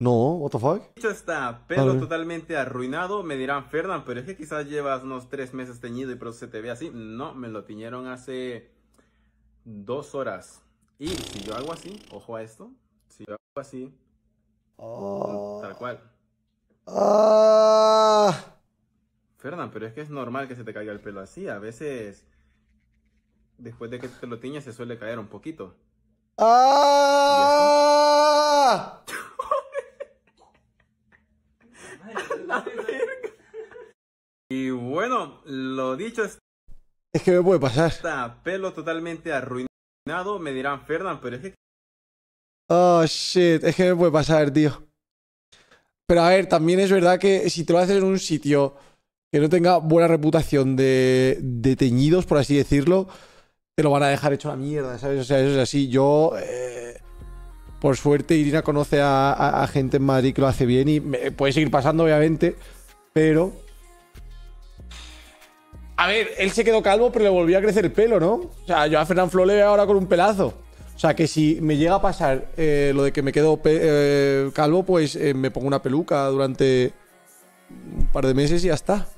No, what the fuck. Dicho está, pelo totalmente arruinado. Me dirán, Fernán, pero es que quizás llevas unos tres meses teñido y por eso se te ve así. No, me lo tiñeron hace dos horas. Y si yo hago así, ojo a esto, si yo hago así, ah. tal cual. Ah. Fernán, pero es que es normal que se te caiga el pelo así. A veces, después de que te lo tiñes, se suele caer un poquito. Ah. Y bueno, lo dicho es Es que me puede pasar. Está pelo totalmente arruinado. Me dirán, Fernán, pero es que. Oh shit, es que me puede pasar, tío. Pero a ver, también es verdad que si te lo haces en un sitio que no tenga buena reputación de, de teñidos, por así decirlo, te lo van a dejar hecho la mierda, ¿sabes? O sea, eso es así. Yo. Eh por suerte Irina conoce a, gente en Madrid que lo hace bien y me, puede seguir pasando, obviamente, pero. A ver, él se quedó calvo, pero le volvió a crecer el pelo, ¿no? O sea, yo a Fernán Flo le veo ahora con un pelazo. O sea, que si me llega a pasar eh, lo de que me quedo eh, calvo, pues eh, me pongo una peluca durante un par de meses y ya está.